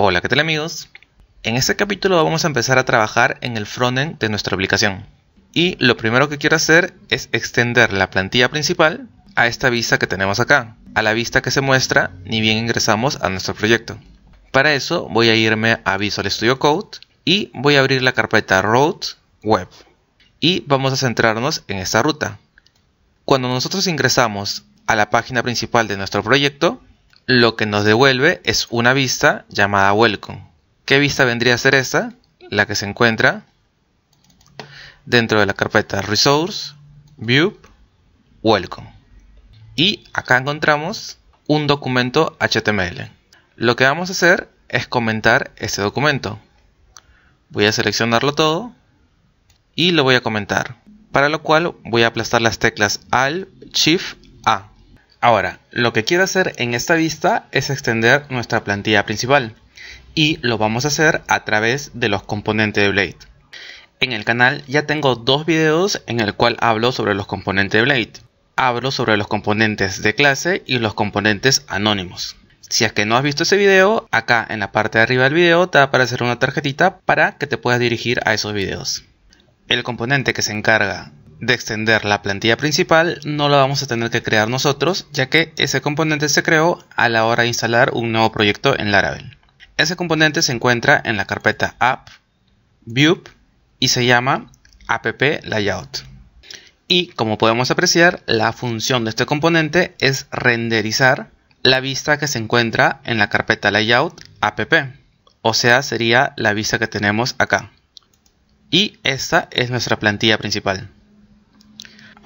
Hola, ¿qué tal amigos? En este capítulo vamos a empezar a trabajar en el frontend de nuestra aplicación. Y lo primero que quiero hacer es extender la plantilla principal a esta vista que tenemos acá, a la vista que se muestra ni bien ingresamos a nuestro proyecto. Para eso voy a irme a Visual Studio Code y voy a abrir la carpeta Route Web. Y vamos a centrarnos en esta ruta. Cuando nosotros ingresamos a la página principal de nuestro proyecto, lo que nos devuelve es una vista llamada Welcome. ¿Qué vista vendría a ser esta? La que se encuentra dentro de la carpeta Resource, View, Welcome. Y acá encontramos un documento HTML. Lo que vamos a hacer es comentar este documento. Voy a seleccionarlo todo y lo voy a comentar. Para lo cual voy a aplastar las teclas Alt, Shift, A. Ahora, lo que quiero hacer en esta vista es extender nuestra plantilla principal y lo vamos a hacer a través de los componentes de Blade. En el canal ya tengo dos videos en el cual hablo sobre los componentes de Blade. Hablo sobre los componentes de clase y los componentes anónimos. Si es que no has visto ese video, acá en la parte de arriba del video te va a aparecer una tarjetita para que te puedas dirigir a esos videos. El componente que se encarga de extender la plantilla principal no la vamos a tener que crear nosotros, ya que ese componente se creó a la hora de instalar un nuevo proyecto en Laravel. Ese componente se encuentra en la carpeta app, view y se llama app layout. Y como podemos apreciar, la función de este componente es renderizar la vista que se encuentra en la carpeta layout app, o sea, sería la vista que tenemos acá. Y esta es nuestra plantilla principal.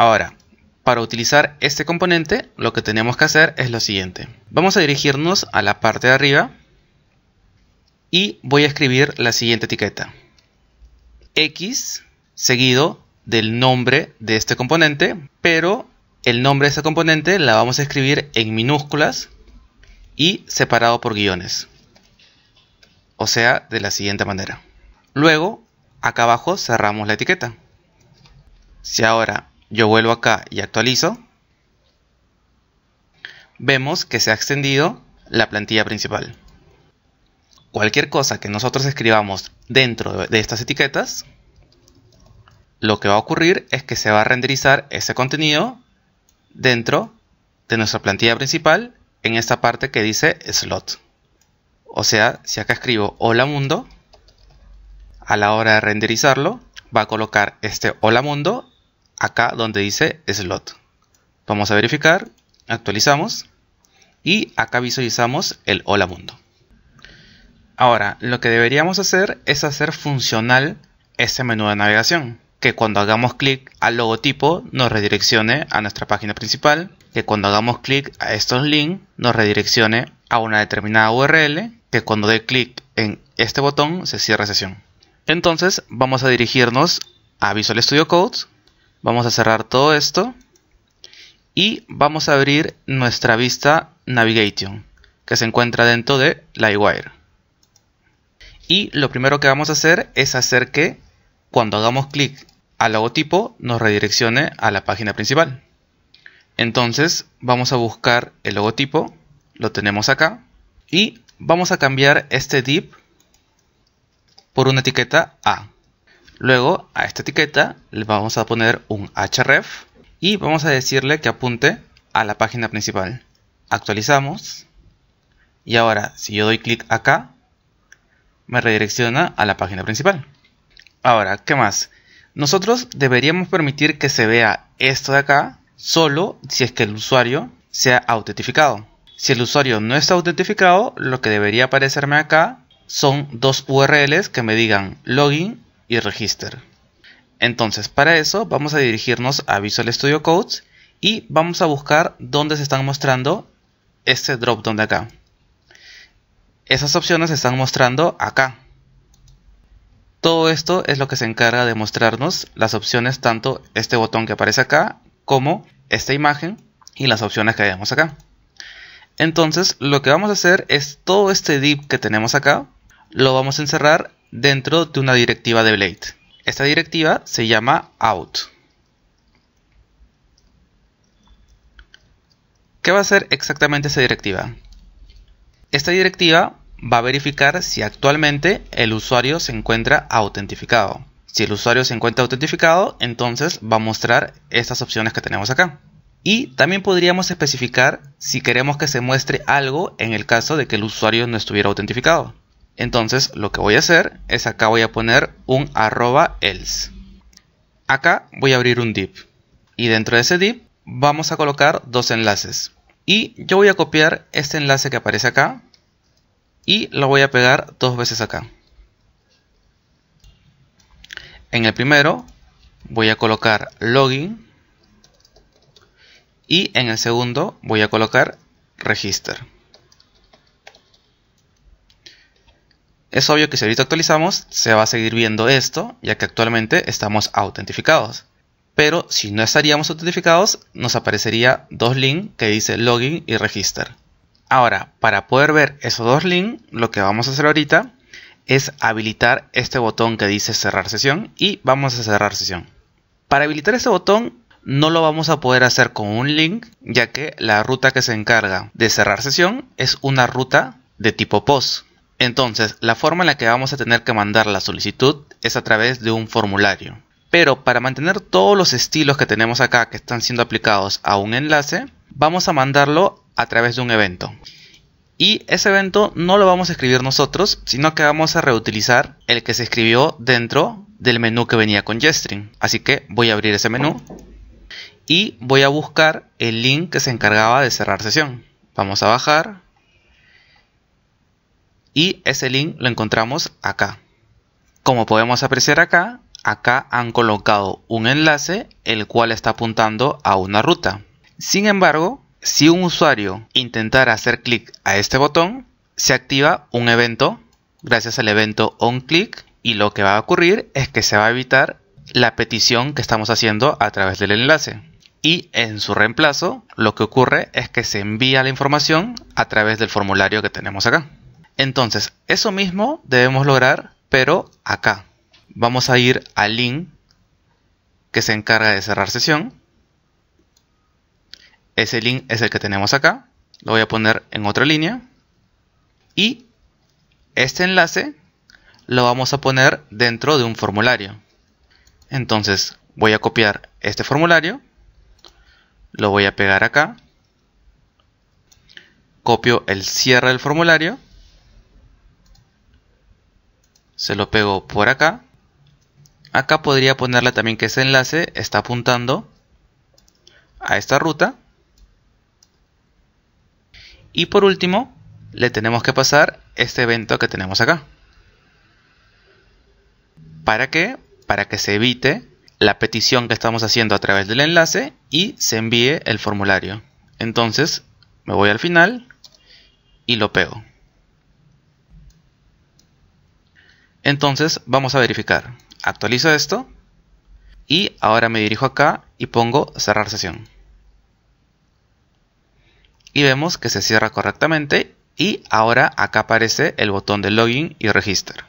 Ahora, para utilizar este componente, lo que tenemos que hacer es lo siguiente. Vamos a dirigirnos a la parte de arriba y voy a escribir la siguiente etiqueta. X seguido del nombre de este componente, pero el nombre de este componente la vamos a escribir en minúsculas y separado por guiones. O sea, de la siguiente manera. Luego, acá abajo cerramos la etiqueta. Si ahora yo vuelvo acá y actualizo, vemos que se ha extendido la plantilla principal. Cualquier cosa que nosotros escribamos dentro de estas etiquetas, lo que va a ocurrir es que se va a renderizar ese contenido dentro de nuestra plantilla principal en esta parte que dice slot. O sea, si acá escribo hola mundo, a la hora de renderizarlo, va a colocar este hola mundo acá donde dice slot. Vamos a verificar, actualizamos y acá visualizamos el hola mundo. Ahora, lo que deberíamos hacer es hacer funcional este menú de navegación, que cuando hagamos clic al logotipo nos redireccione a nuestra página principal, que cuando hagamos clic a estos links nos redireccione a una determinada URL, que cuando dé clic en este botón se cierra sesión. Entonces vamos a dirigirnos a Visual Studio Code Vamos a cerrar todo esto y vamos a abrir nuestra vista Navigation que se encuentra dentro de Livewire. Y lo primero que vamos a hacer es hacer que cuando hagamos clic al logotipo nos redireccione a la página principal. Entonces vamos a buscar el logotipo, lo tenemos acá, y vamos a cambiar este div por una etiqueta A. Luego a esta etiqueta le vamos a poner un href y vamos a decirle que apunte a la página principal. Actualizamos y ahora si yo doy clic acá me redirecciona a la página principal. Ahora, ¿qué más? Nosotros deberíamos permitir que se vea esto de acá solo si es que el usuario sea autentificado. Si el usuario no está autentificado, lo que debería aparecerme acá son dos URLs que me digan login y Register. Entonces para eso vamos a dirigirnos a Visual Studio Codes y vamos a buscar dónde se están mostrando este drop down de acá. Esas opciones se están mostrando acá. Todo esto es lo que se encarga de mostrarnos las opciones tanto este botón que aparece acá como esta imagen y las opciones que vemos acá. Entonces lo que vamos a hacer es todo este div que tenemos acá lo vamos a encerrar dentro de una directiva de Blade. Esta directiva se llama out. ¿Qué va a hacer exactamente esta directiva? Esta directiva va a verificar si actualmente el usuario se encuentra autentificado. Si el usuario se encuentra autentificado, entonces va a mostrar estas opciones que tenemos acá. Y también podríamos especificar si queremos que se muestre algo en el caso de que el usuario no estuviera autentificado. Entonces lo que voy a hacer es acá voy a poner un arroba else. Acá voy a abrir un div. Y dentro de ese div vamos a colocar dos enlaces. Y yo voy a copiar este enlace que aparece acá. Y lo voy a pegar dos veces acá. En el primero voy a colocar login. Y en el segundo voy a colocar register. Es obvio que si ahorita actualizamos, se va a seguir viendo esto, ya que actualmente estamos autentificados. Pero si no estaríamos autentificados, nos aparecería dos links que dice login y register. Ahora, para poder ver esos dos links, lo que vamos a hacer ahorita es habilitar este botón que dice cerrar sesión y vamos a cerrar sesión. Para habilitar este botón no lo vamos a poder hacer con un link, ya que la ruta que se encarga de cerrar sesión es una ruta de tipo POST. Entonces, la forma en la que vamos a tener que mandar la solicitud es a través de un formulario. Pero para mantener todos los estilos que tenemos acá que están siendo aplicados a un enlace, vamos a mandarlo a través de un evento. Y ese evento no lo vamos a escribir nosotros, sino que vamos a reutilizar el que se escribió dentro del menú que venía con Jstring. Así que voy a abrir ese menú y voy a buscar el link que se encargaba de cerrar sesión. Vamos a bajar y ese link lo encontramos acá. Como podemos apreciar acá, acá han colocado un enlace el cual está apuntando a una ruta. Sin embargo, si un usuario intentara hacer clic a este botón, se activa un evento gracias al evento onClick y lo que va a ocurrir es que se va a evitar la petición que estamos haciendo a través del enlace. Y en su reemplazo, lo que ocurre es que se envía la información a través del formulario que tenemos acá. Entonces, eso mismo debemos lograr, pero acá. Vamos a ir al link que se encarga de cerrar sesión. Ese link es el que tenemos acá. Lo voy a poner en otra línea. Y este enlace lo vamos a poner dentro de un formulario. Entonces voy a copiar este formulario. Lo voy a pegar acá. Copio el cierre del formulario se lo pego por acá. Acá podría ponerle también que ese enlace está apuntando a esta ruta. Y por último, le tenemos que pasar este evento que tenemos acá. ¿Para qué? Para que se evite la petición que estamos haciendo a través del enlace y se envíe el formulario. Entonces, me voy al final y lo pego. Entonces vamos a verificar. Actualizo esto y ahora me dirijo acá y pongo cerrar sesión. Y vemos que se cierra correctamente y ahora acá aparece el botón de login y register.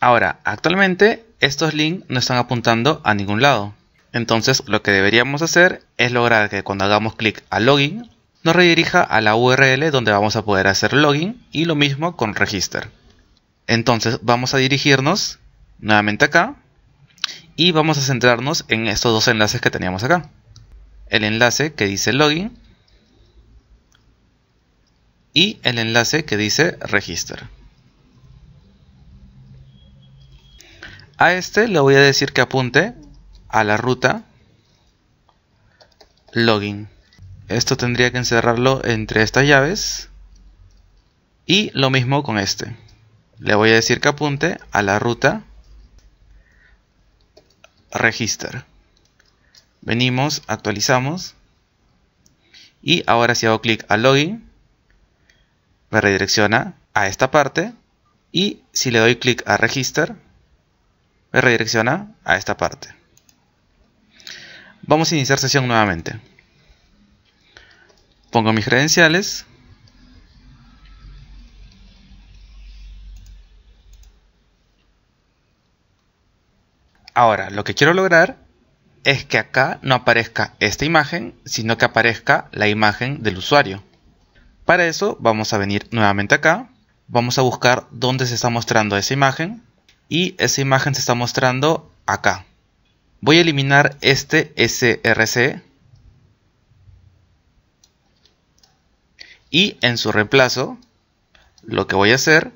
Ahora, actualmente estos links no están apuntando a ningún lado. Entonces lo que deberíamos hacer es lograr que cuando hagamos clic a login nos redirija a la URL donde vamos a poder hacer login y lo mismo con register. Entonces vamos a dirigirnos nuevamente acá y vamos a centrarnos en estos dos enlaces que teníamos acá. El enlace que dice login y el enlace que dice register. A este le voy a decir que apunte a la ruta login. Esto tendría que encerrarlo entre estas llaves y lo mismo con este le voy a decir que apunte a la ruta register. Venimos, actualizamos. Y ahora si hago clic a login, me redirecciona a esta parte. Y si le doy clic a register, me redirecciona a esta parte. Vamos a iniciar sesión nuevamente. Pongo mis credenciales. Ahora, lo que quiero lograr es que acá no aparezca esta imagen, sino que aparezca la imagen del usuario. Para eso vamos a venir nuevamente acá, vamos a buscar dónde se está mostrando esa imagen y esa imagen se está mostrando acá. Voy a eliminar este src y en su reemplazo lo que voy a hacer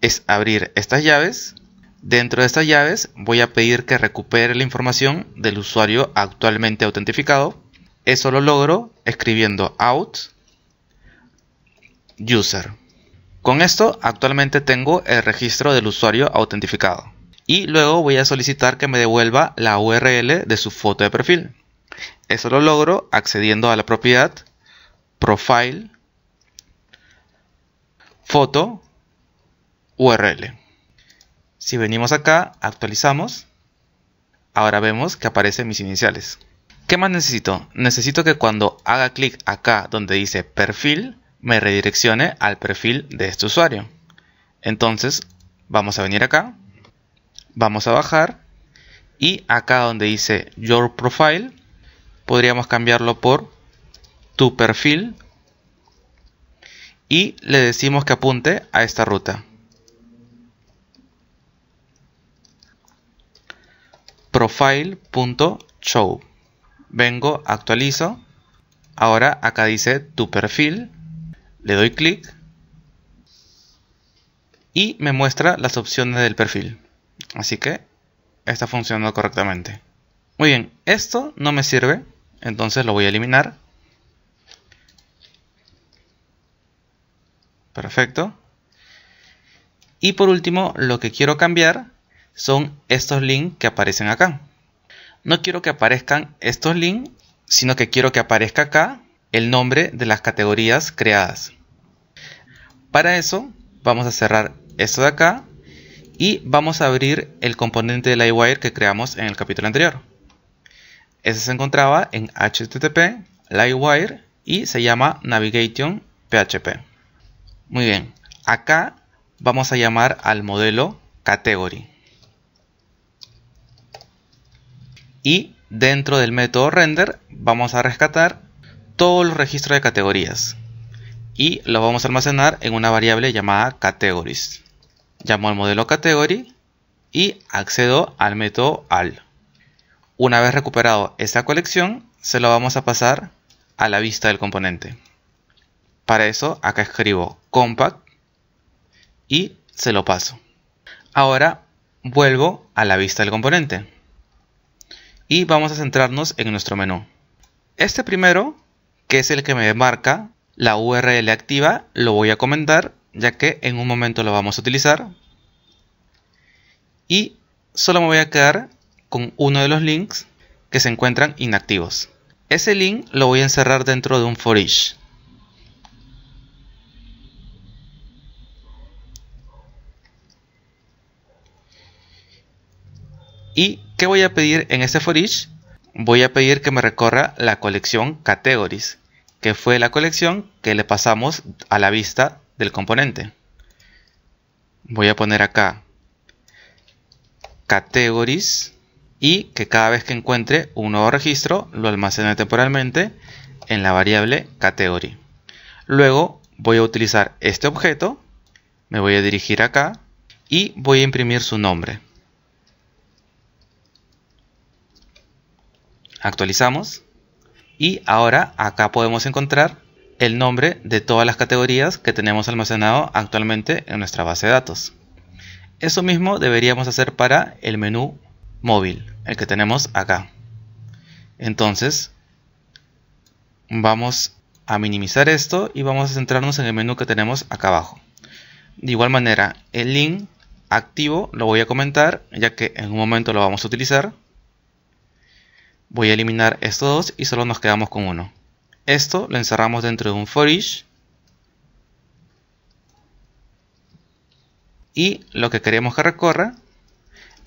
es abrir estas llaves Dentro de estas llaves voy a pedir que recupere la información del usuario actualmente autentificado. Eso lo logro escribiendo out user. Con esto actualmente tengo el registro del usuario autentificado. Y luego voy a solicitar que me devuelva la URL de su foto de perfil. Eso lo logro accediendo a la propiedad profile foto URL. Si venimos acá, actualizamos. Ahora vemos que aparecen mis iniciales. ¿Qué más necesito? Necesito que cuando haga clic acá donde dice perfil, me redireccione al perfil de este usuario. Entonces, vamos a venir acá, vamos a bajar y acá donde dice Your Profile, podríamos cambiarlo por Tu Perfil y le decimos que apunte a esta ruta. profile.show. Vengo, actualizo. Ahora acá dice tu perfil. Le doy clic. Y me muestra las opciones del perfil. Así que está funcionando correctamente. Muy bien, esto no me sirve. Entonces lo voy a eliminar. Perfecto. Y por último, lo que quiero cambiar son estos links que aparecen acá. No quiero que aparezcan estos links, sino que quiero que aparezca acá el nombre de las categorías creadas. Para eso vamos a cerrar esto de acá y vamos a abrir el componente de Livewire que creamos en el capítulo anterior. Ese se encontraba en HTTP, Livewire y se llama navigation.php Muy bien, acá vamos a llamar al modelo Category. y dentro del método render vamos a rescatar todos los registros de categorías y lo vamos a almacenar en una variable llamada categories. Llamo al modelo category y accedo al método al. Una vez recuperado esta colección, se lo vamos a pasar a la vista del componente. Para eso, acá escribo compact y se lo paso. Ahora vuelvo a la vista del componente y vamos a centrarnos en nuestro menú. Este primero, que es el que me marca la URL activa, lo voy a comentar ya que en un momento lo vamos a utilizar. Y solo me voy a quedar con uno de los links que se encuentran inactivos. Ese link lo voy a encerrar dentro de un forish Y ¿Qué voy a pedir en este for each? Voy a pedir que me recorra la colección categories, que fue la colección que le pasamos a la vista del componente. Voy a poner acá categories y que cada vez que encuentre un nuevo registro lo almacene temporalmente en la variable category. Luego voy a utilizar este objeto, me voy a dirigir acá y voy a imprimir su nombre. Actualizamos. Y ahora acá podemos encontrar el nombre de todas las categorías que tenemos almacenado actualmente en nuestra base de datos. Eso mismo deberíamos hacer para el menú móvil, el que tenemos acá. Entonces, vamos a minimizar esto y vamos a centrarnos en el menú que tenemos acá abajo. De igual manera, el link activo lo voy a comentar, ya que en un momento lo vamos a utilizar. Voy a eliminar estos dos y solo nos quedamos con uno. Esto lo encerramos dentro de un for each. Y lo que queremos que recorra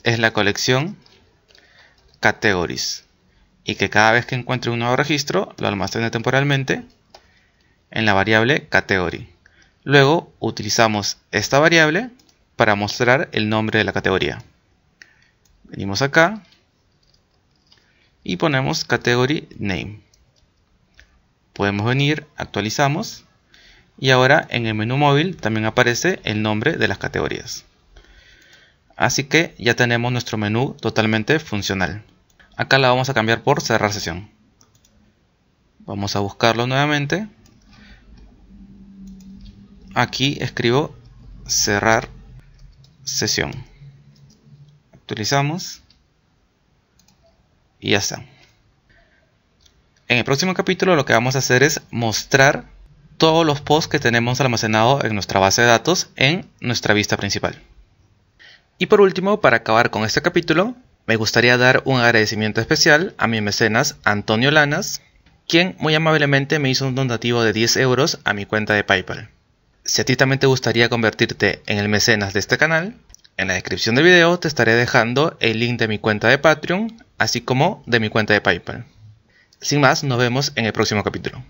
es la colección categories. Y que cada vez que encuentre un nuevo registro lo almacene temporalmente en la variable category. Luego utilizamos esta variable para mostrar el nombre de la categoría. Venimos acá, y ponemos category name. Podemos venir, actualizamos y ahora en el menú móvil también aparece el nombre de las categorías. Así que ya tenemos nuestro menú totalmente funcional. Acá la vamos a cambiar por cerrar sesión. Vamos a buscarlo nuevamente. Aquí escribo cerrar sesión. Actualizamos. Y ya está. En el próximo capítulo lo que vamos a hacer es mostrar todos los posts que tenemos almacenados en nuestra base de datos en nuestra vista principal. Y por último, para acabar con este capítulo, me gustaría dar un agradecimiento especial a mi mecenas Antonio Lanas, quien muy amablemente me hizo un donativo de 10 euros a mi cuenta de PayPal. Si a ti también te gustaría convertirte en el mecenas de este canal, en la descripción del video te estaré dejando el link de mi cuenta de Patreon, así como de mi cuenta de PayPal. Sin más, nos vemos en el próximo capítulo.